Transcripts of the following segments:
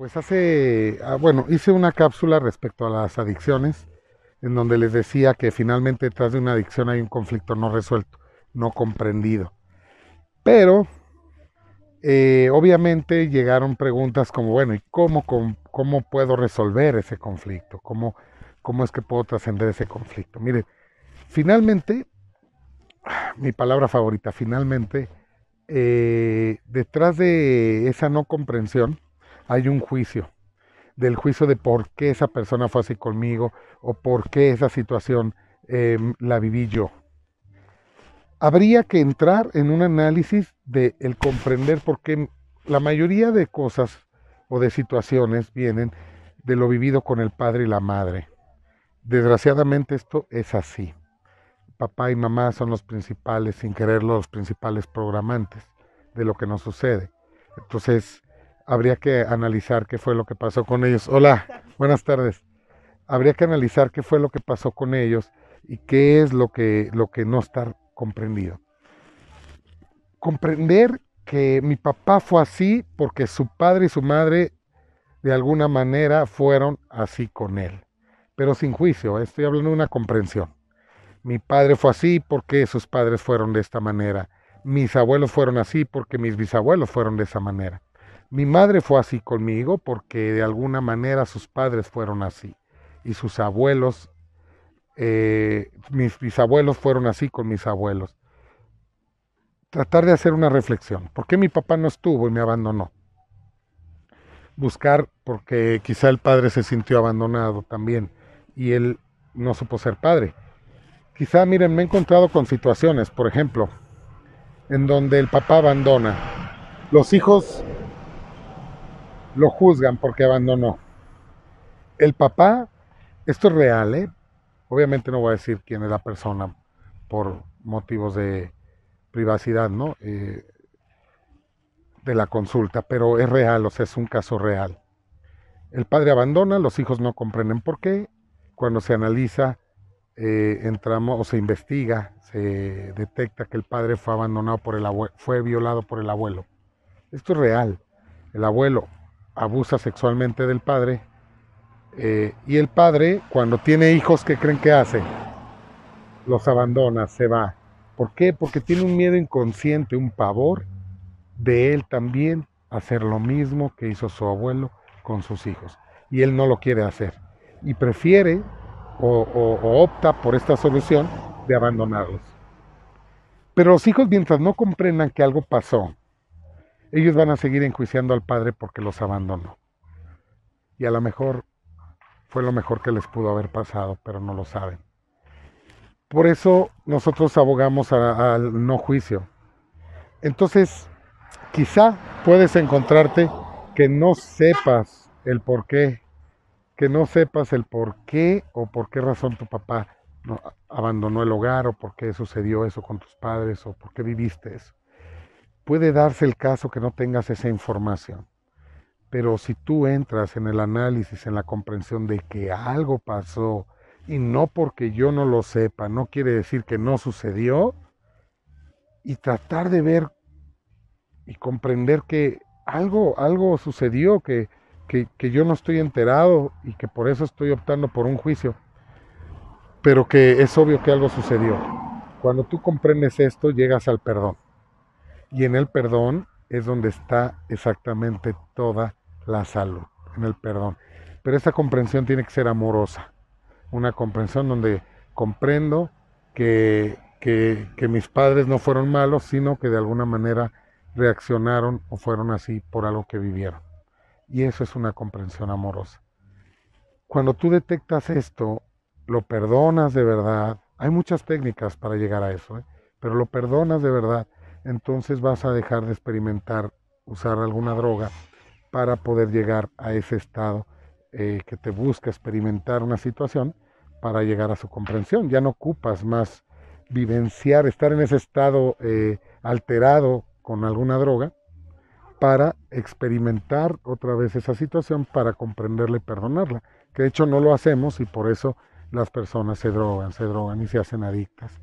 Pues hace, ah, bueno, hice una cápsula respecto a las adicciones, en donde les decía que finalmente detrás de una adicción hay un conflicto no resuelto, no comprendido. Pero, eh, obviamente llegaron preguntas como, bueno, ¿y cómo, cómo, puedo resolver ese conflicto? ¿Cómo, cómo es que puedo trascender ese conflicto? Miren, finalmente, mi palabra favorita, finalmente, eh, detrás de esa no comprensión, hay un juicio, del juicio de por qué esa persona fue así conmigo o por qué esa situación em, la viví yo. Habría que entrar en un análisis de el comprender por qué la mayoría de cosas o de situaciones vienen de lo vivido con el padre y la madre. Desgraciadamente esto es así. Papá y mamá son los principales, sin quererlo, los principales programantes de lo que nos sucede. Entonces, habría que analizar qué fue lo que pasó con ellos. Hola, buenas tardes. Habría que analizar qué fue lo que pasó con ellos y qué es lo que, lo que no está comprendido. Comprender que mi papá fue así porque su padre y su madre de alguna manera fueron así con él, pero sin juicio, ¿eh? estoy hablando de una comprensión. Mi padre fue así porque sus padres fueron de esta manera. Mis abuelos fueron así porque mis bisabuelos fueron de esa manera mi madre fue así conmigo porque de alguna manera sus padres fueron así y sus abuelos, eh, mis bisabuelos fueron así con mis abuelos. Tratar de hacer una reflexión. ¿Por qué mi papá no estuvo y me abandonó? Buscar porque quizá el padre se sintió abandonado también y él no supo ser padre. Quizá, miren, me he encontrado con situaciones, por ejemplo, en donde el papá abandona. Los hijos lo juzgan porque abandonó. El papá, esto es real, ¿eh? obviamente no voy a decir quién es la persona por motivos de privacidad, ¿no? Eh, de la consulta, pero es real, o sea, es un caso real. El padre abandona, los hijos no comprenden por qué. Cuando se analiza, eh, entramos o se investiga, se detecta que el padre fue abandonado por el abuelo, fue violado por el abuelo. Esto es real. El abuelo abusa sexualmente del padre. Eh, y el padre, cuando tiene hijos, que creen que hace? Los abandona, se va. ¿Por qué? Porque tiene un miedo inconsciente, un pavor de él también hacer lo mismo que hizo su abuelo con sus hijos. Y él no lo quiere hacer. Y prefiere o opta por esta solución de abandonarlos. Pero los hijos, mientras no comprendan que algo pasó, ellos van a seguir enjuiciando al Padre porque los abandonó. Y a lo mejor fue lo mejor que les pudo haber pasado, pero no lo saben. Por eso nosotros abogamos al no juicio. Entonces, quizá puedes encontrarte que no sepas el por qué, que no sepas el por qué o por qué razón tu papá abandonó el hogar o por qué sucedió eso con tus padres o por qué viviste eso. Puede darse el caso que no tengas esa información, pero si tú entras en el análisis, en la comprensión de que algo pasó y no porque yo no lo sepa, no quiere decir que no sucedió, y tratar de ver y comprender que algo, algo sucedió, que, que, yo no estoy enterado y que por eso estoy optando por un juicio, pero que es obvio que algo sucedió. Cuando tú comprendes esto, llegas al perdón. Y en el perdón es donde está exactamente toda la salud, en el perdón. Pero esa comprensión tiene que ser amorosa, una comprensión donde comprendo que, mis padres no fueron malos, sino que de alguna manera reaccionaron o fueron así por algo que vivieron. Y eso es una comprensión amorosa. Cuando tú detectas esto, lo perdonas de verdad. Hay muchas técnicas para llegar a eso, ¿eh? pero lo perdonas de verdad entonces vas a dejar de experimentar usar alguna droga para poder llegar a ese estado eh, que te busca experimentar una situación para llegar a su comprensión. Ya no ocupas más vivenciar, estar en ese estado eh, alterado con alguna droga para experimentar otra vez esa situación, para comprenderla y perdonarla. Que de hecho no lo hacemos y por eso las personas se drogan, se drogan y se hacen adictas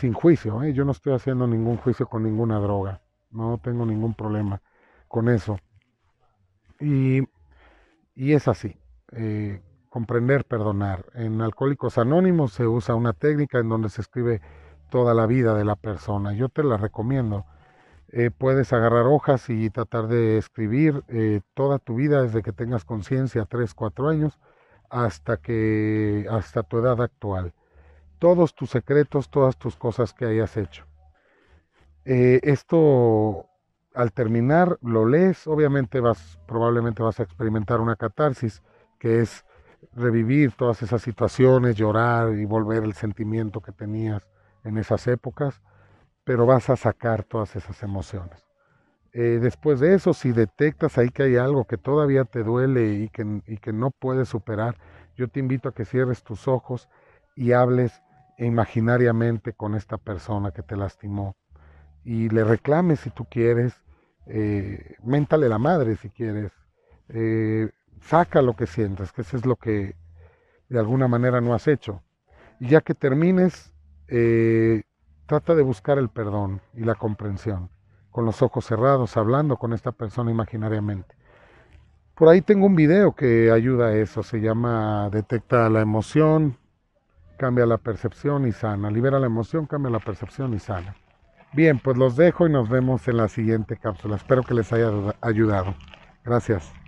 sin juicio, ¿eh? yo no estoy haciendo ningún juicio con ninguna droga, no tengo ningún problema con eso. Y, y es así, eh, comprender, perdonar. En Alcohólicos Anónimos se usa una técnica en donde se escribe toda la vida de la persona, yo te la recomiendo. Eh, puedes agarrar hojas y tratar de escribir toda tu vida desde que tengas conciencia, 3, 4 años, hasta, que, hasta tu edad actual todos tus secretos, todas tus cosas que hayas hecho. Eh, esto al terminar lo lees, obviamente vas, probablemente vas a experimentar una catarsis, que es revivir todas esas situaciones, llorar y volver el sentimiento que tenías en esas épocas, pero vas a sacar todas esas emociones. Eh, después de eso, si detectas ahí que hay algo que todavía te duele y que, y que no puedes superar, yo te invito a que cierres tus ojos y hables e imaginariamente con esta persona que te lastimó y le reclames si tú quieres, eh, méntale la madre si quieres, eh, saca lo que sientas, que eso es lo que de alguna manera no has hecho. Y ya que termines, eh, trata de buscar el perdón y la comprensión, con los ojos cerrados, hablando con esta persona imaginariamente. Por ahí tengo un video que ayuda a eso, se llama Detecta la emoción, cambia la percepción y sana. Libera la emoción, cambia la percepción y sana. Bien, pues los dejo y nos vemos en la siguiente cápsula. Espero que les haya ayudado. Gracias.